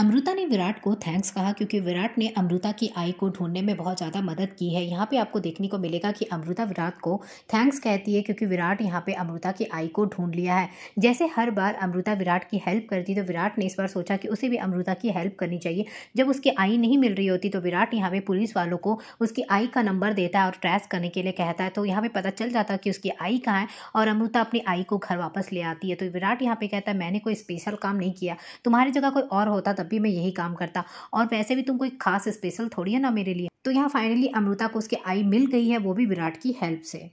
अमृता ने विराट को थैंक्स कहा क्योंकि विराट ने अमृता की आई को ढूंढने में बहुत ज़्यादा मदद की है यहाँ पे आपको देखने को मिलेगा कि अमृता विराट को थैंक्स कहती है क्योंकि विराट यहाँ पे अमृता की आई को ढूंढ लिया है जैसे हर बार अमृता विराट की हेल्प करती तो विराट ने इस बार सोचा कि उसे भी अमृता की हेल्प करनी चाहिए जब उसकी आई नहीं मिल रही होती तो विराट यहाँ पर पुलिस वालों को उसकी आई का नंबर देता है और ट्रैस करने के लिए कहता है तो यहाँ पर पता चल जाता है कि उसकी आई कहाँ है और अमृता अपनी आई को घर वापस ले आती है तो विराट यहाँ पर कहता है मैंने कोई स्पेशल काम नहीं किया तुम्हारी जगह कोई और होता तब भी मैं यही काम करता और वैसे भी तुम कोई खास स्पेशल थोड़ी है ना मेरे लिए तो यहाँ फाइनली अमृता को उसकी आई मिल गई है वो भी विराट की हेल्प से